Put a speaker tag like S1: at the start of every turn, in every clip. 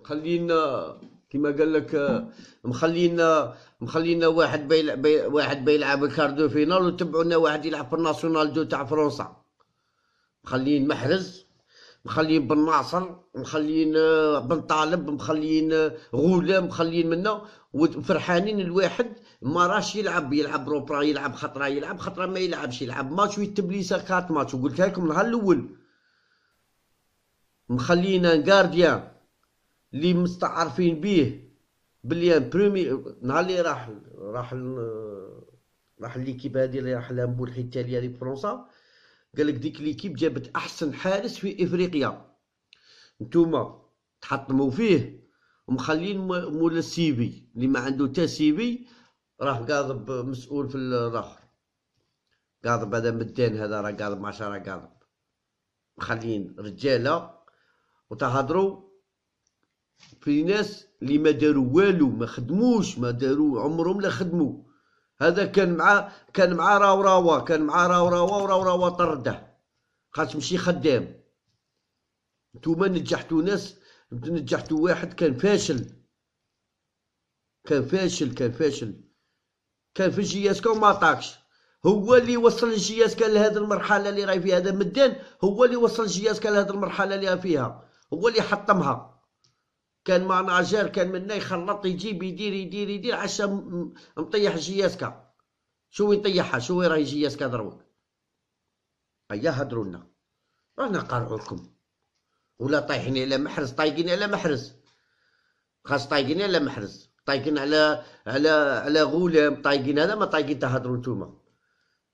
S1: مخلينا كما قال لك مخلينا مخلينا واحد بيلع بي واحد بيلعب الكاردو فينال وتبعونا واحد يلعب في الناسيونال دو تاع فرنسا مخليين محرز مخليين بن ناصر مخليين آه، بن طالب مخليين آه، غولام مخليين منا وفرحانين الواحد ما راش يلعب يلعب روبرا يلعب خطره يلعب خطره ما يلعبش يلعب ماتش ويتبليسه كات ماتش وقلت لكم النهار الاول مخلينا غارديان اللي مستعرفين بيه بلي برومي نهار اللي راح راح راح ليكيب هادي اللي راح لها ملحي التاليه هذيك فرنسا قالك ديك ليكيب جابت احسن حارس في افريقيا نتوما تحطموا فيه ومخلين مولا السيبي اللي ما عنده تا سيبي راه قاضب مسؤول في الاخر قاضب هذا مدان هذا راه قاضب مع راه قاضب مخلين رجاله وتهضروا في ناس اللي ما داروا والو ما خدموش ما داروا عمرهم لا خدموا هذا كان مع كان مع راو راو كان مع راو راو وراو راو طرده خاطر ماشي خدام نتوما نجحتوا ناس نجحتوا واحد كان فاشل كان فاشل كان فاشل كان في جي وما طاقش هو اللي وصل جياسكا اس لهذه المرحله اللي راهي فيها هذا مدان هو اللي وصل جياسكا اس لهذه المرحله اللي فيها هو اللي حطمها كان مع ناجر كان منا يخلط يجيب يدير يدير يدير عشان مطيح جياسكا شو يطيحها شو راهي جياسكا ضربك هيا هدروا لنا رانا نقرعوا لكم ولا طايحين على محرز طايقين على محرز خاص طايقين على محرز طايقين على على على غلام طايقين هذا ما طايقين تهدرو نتوما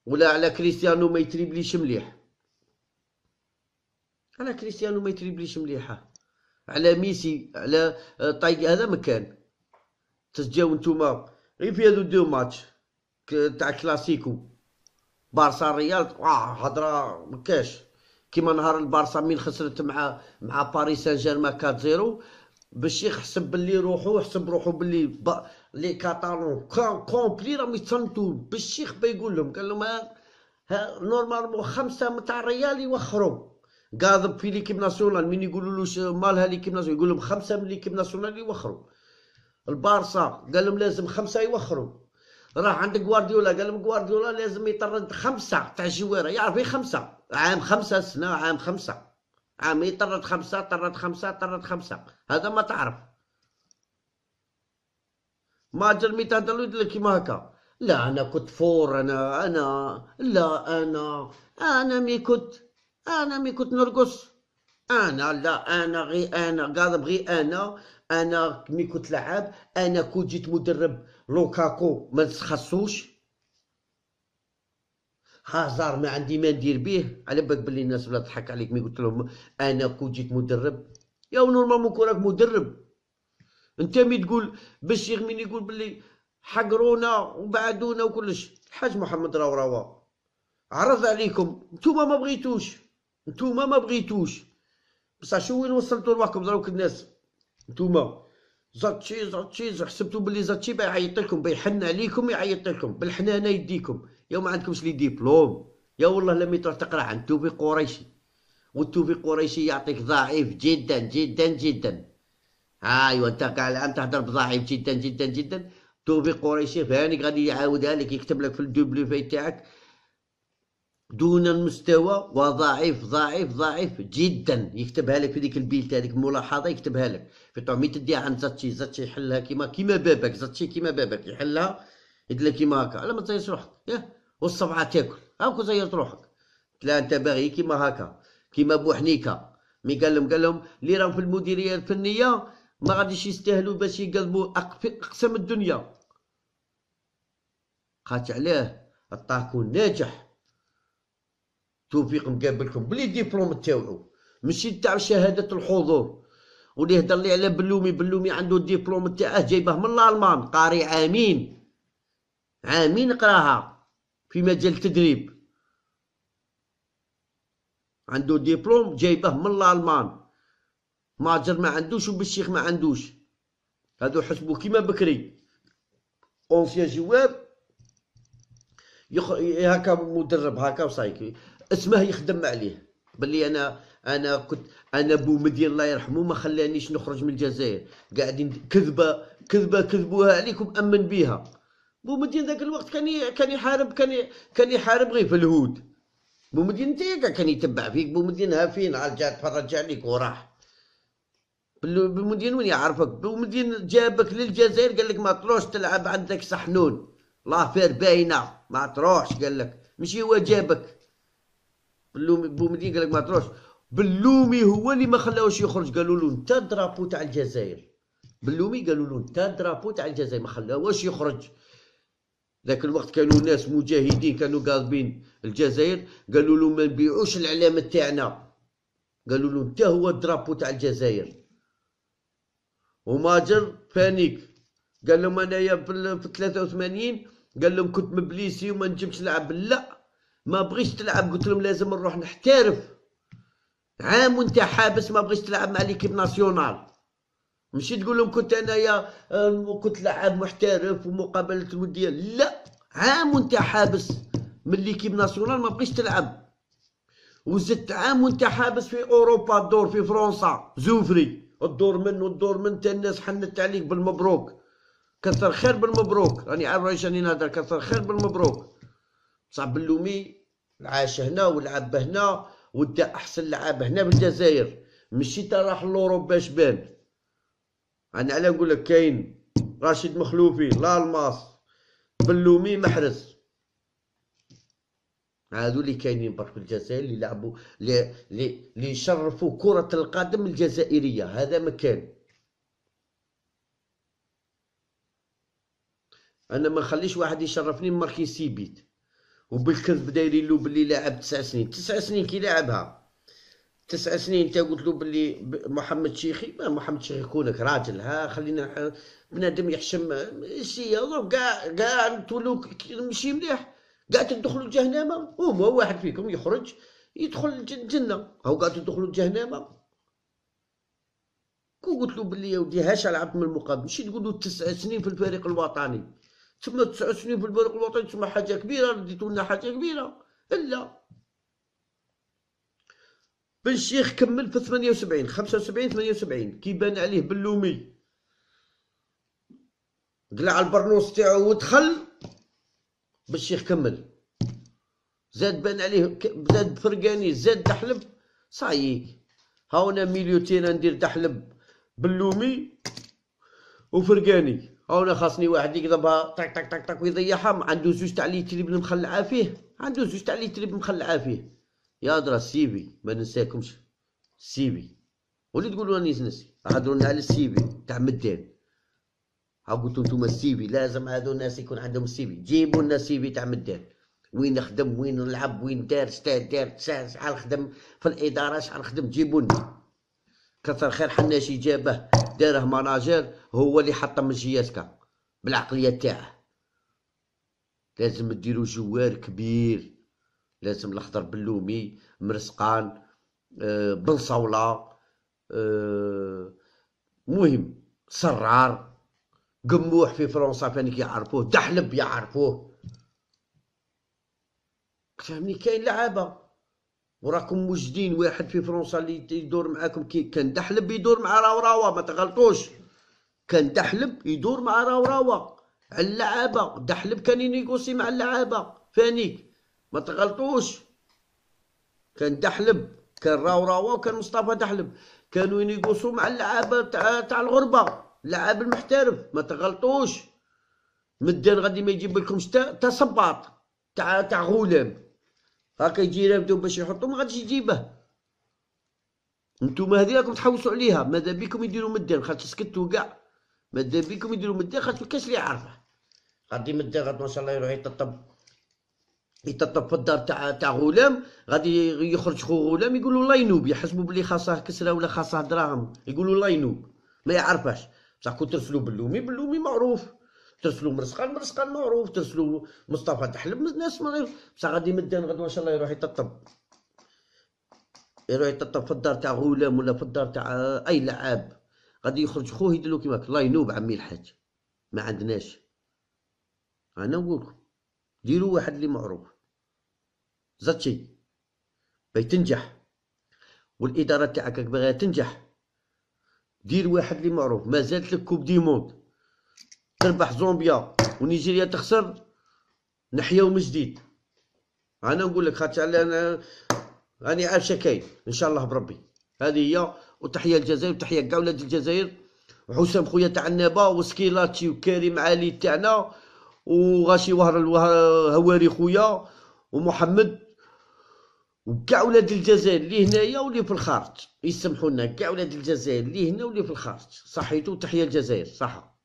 S1: ولا على كريستيانو ما يتريبليش مليح على كريستيانو ما يتريبليش مليحه على ميسي على آه، طايق هذا مكان تجاو نتوما غير في هادو دو ماتش تاع كلاسيكو بارسا ريال واه هضره مكاش كيما نهار البارسا مين خسرت مع مع باريس سان جيرمان 4 بالشيخ حسب باللي روحو حسب روحو باللي با... لي كاتالون كان كومبلي راهم يتصنتو بالشيخ بيقول لهم قال لهم ها, ها نورمالمون خمسه متاع الريال يوخروا غاضب في ليكيب ناسيونال مين يقولوا له مالها ليكيب ناسيونال يقول لهم خمسه من ليكيب ناسيونال يوخروا البارسا قال لهم لازم خمسه يوخروا راح عند غوارديولا قال لهم غوارديولا لازم يطرد خمسه تاع جويره يعرف إيه خمسه عام خمسه سنه عام خمسه عام يطرد خمسه طرد خمسه طرد خمسه هذا ما تعرف ما جرمي تهدر كيما هكا لا انا كنت فور انا انا لا انا انا مي كنت انا مي كنت نرقص انا لا انا غي انا قاضب غي انا انا مي كنت لعب انا كنت جيت مدرب لوكاكو ما تخصوش هازار ما عندي ما ندير بيه على بالك بلي الناس ولا تضحك عليك مي قلت لهم انا كنت جيت مدرب يا نورمالمون كون راك مدرب انت مي تقول باش يغمين يقول بلي حقرونا وبعدونا وكلش الحاج محمد راو راو عرض عليكم نتوما ما بغيتوش نتوما ما بغيتوش بصح شو وين وصلتوا رواحكم دروك الناس نتوما زاتشي زاتشي حسبتوا بلي زاتشي بيعيط لكم بيحن عليكم يعيط لكم بالحنانه يديكم يا ما عندكمش لي ديبلوم يا والله لما تروح تقرا عند توفي قريشي والتوفي قريشي يعطيك ضعيف جدا جدا جدا ايوا انت كاع الان تهضر بضعيف جدا جدا جدا توفي قريشي فاني غادي يعاودها لك يكتب لك في الدوبلو في تاعك دون المستوى وضعيف ضعيف ضعيف جدا يكتبها لك في ديك البيلت هذيك الملاحظه يكتبها لك في طعمي تدي عن زاتشي زاتشي يحلها كيما كيما بابك زاتشي كيما بابك يحلها يدلك كيما هكا على ما تزيرش روحك ياه والصبعه تاكل هاكو زيرت روحك تلا انت باغي كيما هكا كيما بوحنيكه مي قال لهم قال لهم اللي راهم في المديريه الفنيه ما غاديش يستاهلوا باش يقلبوا اقسم الدنيا قالت علاه الطاكون ناجح توفيق مقابلكم بلي ديبلوم تاوعو ماشي تاع شهاده الحضور واللي يهضر لي على بلومي بلومي عنده ديبلوم تاعه جايبه من الالمان قاري عامين عامين قراها في مجال التدريب عنده ديبلوم جايبه من الالمان ماجر ما عندوش وبالشيخ ما عندوش هادو حسبو كيما بكري اونسيان جواب يخ... هكا مدرب هكا وصايك اسمه يخدم عليه بلي انا انا كنت انا بو مدي الله يرحمه ما خلانيش نخرج من الجزائر قاعدين كذبه كذبه كذبوها عليكم امن بها بو مدين ذاك الوقت كان كان يحارب كان كان يحارب غير في الهود بو مدين انت كان يتبع فيك بو مدين ها فين رجع تفرج عليك وراح بو مدين وين يعرفك بو مدين جابك للجزائر قال لك ما تروحش تلعب عندك صحنون لافير باينه ما تروحش قال لك مشي هو جابك بلومي بومدين قال لك ما تروحش بلومي هو اللي ما خلاوش يخرج قالوا له انت الدرابو تاع الجزائر بلومي قالوا له انت الدرابو تاع الجزائر ما خلاوش يخرج ذاك الوقت كانوا ناس مجاهدين كانوا قاضبين الجزائر قالوا له ما نبيعوش الاعلام تاعنا قالوا له انت هو الدرابو تاع الجزائر وماجر بانيك قال لهم انايا في 83 قال لهم كنت مبليسي وما نجمش نلعب لا ما بغيش تلعب قلت لهم لازم نروح نحترف عام وانت حابس ما بغيش تلعب مع ليكيب ناسيونال مش تقول لهم كنت انايا آه، كنت لاعب محترف ومقابله الوديه لا عام وانت حابس من ليكيب ناسيونال ما بغيش تلعب وزدت عام وانت حابس في اوروبا الدور في فرنسا زوفري الدور من والدور من الناس حنت عليك بالمبروك كثر خير بالمبروك راني عارف راني نهضر كثر خير بالمبروك صعب اللومي عاش هنا ولعب هنا ودا احسن لعاب هنا الجزائر ماشي تا راح لوروب باش بان انا على نقول لك كاين رشيد مخلوفي لالماس بلومي محرز هادو اللي كاينين برك في الجزائر اللي لعبوا اللي اللي يشرفوا كرة القدم الجزائرية هذا مكان انا ما نخليش واحد يشرفني ماركي سيبيت وبالكذب دايرين له بلي لاعب تسع سنين تسع سنين كي لعبها تسع سنين انت قلت له بلي محمد شيخي ما محمد شيخي يكونك راجل ها خلينا بنادم يحشم شي كاع كاع تولوا ماشي مليح كاع تدخلوا الجهنم هو واحد فيكم يخرج يدخل الجنه هو كاع تدخلوا الجهنم كون قلت له بلي يا ودي هاش لعبت من المقابل ماشي تقول له تسع سنين في الفريق الوطني تما في البنك الوطني تما حاجه كبيره رديتو لنا حاجه كبيره الا بن شيخ كمل في 78 75 78 كيبان عليه بلومي قلع البرنوس تاعو ودخل بن شيخ كمل زاد بان عليه زاد فرقاني زاد دحلب صايي هاونا ميليو ندير دحلب بلومي وفرقاني هنا خاصني واحد يقلبها طاك طاك طاك طاك ويضيعها عنده زوج تاع ليتريب مخلعه فيه عنده زوج تاع تريب مخلعه فيه يا درا سيبي ما ننساكمش سيبي ولي تقولوا راني نسي هضروا لنا على السيبي تاع مدان ها قلتوا نتوما السيبي لازم هادو الناس يكون عندهم السيبي جيبوا لنا السيبي تاع مدان وين نخدم وين نلعب وين دار شتا دار شحال خدم في الاداره شحال خدم جيبوا لنا كثر خير حناشي جابه داره مناجر هو اللي حطه من بالعقليه تاعه لازم ديرو جوار كبير لازم الاخضر بلومي مرسقان آه بن صوله آه مهم سرار قموح في فرنسا فين يعرفوه دحلب يعرفوه فهمني كاين لعابه وراكم موجدين واحد في فرنسا اللي يدور معاكم كي كان دحلب يدور مع راوراوا ما تغلطوش كان دحلب يدور مع راوراوا على اللعابه دحلب كان ينيغوسي مع اللعابه فانيك ما تغلطوش كان دحلب كان راوراوا وكان مصطفى دحلب كانوا ينيغوسو مع اللعابه تاع تاع الغربه اللعاب المحترف ما تغلطوش مدان غادي ما يجيب لكمش تا صباط تاع تاع غلام هاكا يجي رابدو باش يحطو ما غاديش يجيبه نتوما هذي راكم تحوسوا عليها ماذا بيكم يديروا مدان خاطر سكتوا كاع ماذا بيكم يديروا مدان خاطر كاش اللي عارفه غادي مدان غاد ما شاء الله يروح يطبطب يطبطب في الدار تاع تاع غلام غادي يخرج خو غلام يقولو الله ينوب يحسبوا بلي خاصه كسره ولا خاصه دراهم يقولوا الله ينوب ما يعرفهاش بصح كون ترسلو باللومي باللومي معروف ترسلوا مرزقان مرزقان معروف ترسلوا مصطفى تحلب الناس معروف بصح غادي مدان غدوه ان شاء الله يروح يطبطب يروح يطبطب في الدار تاع غلام ولا في الدار تاع اي لعاب غادي يخرج خوه يدلو كيما الله ينوب عمي الحاج ما عندناش انا نقولكم ديروا واحد اللي معروف زاتشي باي تنجح والاداره تاعك باغيها تنجح دير واحد اللي معروف مازالت لك كوب دي موند تربح زومبيا ونيجيريا تخسر نحياو من جديد انا نقول لك خاطر انا راني عارف شكاين ان شاء الله بربي هذه هي وتحيه الجزائر وتحيه كاع ولاد الجزائر وحسام خويا تاع النابه وسكيلاتي وكريم علي تاعنا وغاشي وهر هواري خويا ومحمد وكاع ولاد الجزائر اللي هنايا واللي في الخارج يسمحوا لنا كاع ولاد الجزائر اللي هنا واللي في الخارج صحيتو تحيه الجزائر صحه